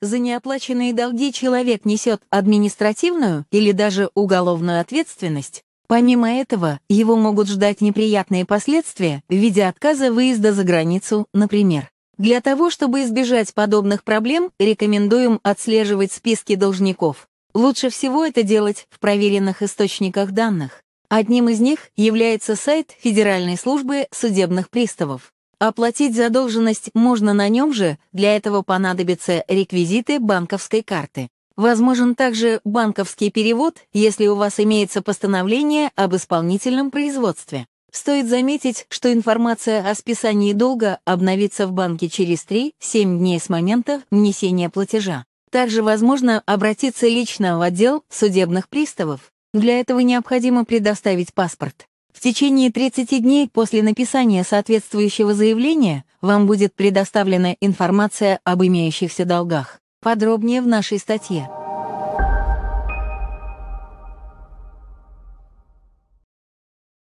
За неоплаченные долги человек несет административную или даже уголовную ответственность. Помимо этого, его могут ждать неприятные последствия в виде отказа выезда за границу, например. Для того, чтобы избежать подобных проблем, рекомендуем отслеживать списки должников. Лучше всего это делать в проверенных источниках данных. Одним из них является сайт Федеральной службы судебных приставов. Оплатить задолженность можно на нем же, для этого понадобятся реквизиты банковской карты. Возможен также банковский перевод, если у вас имеется постановление об исполнительном производстве. Стоит заметить, что информация о списании долга обновится в банке через 3-7 дней с момента внесения платежа. Также возможно обратиться лично в отдел судебных приставов. Для этого необходимо предоставить паспорт. В течение 30 дней после написания соответствующего заявления вам будет предоставлена информация об имеющихся долгах. Подробнее в нашей статье.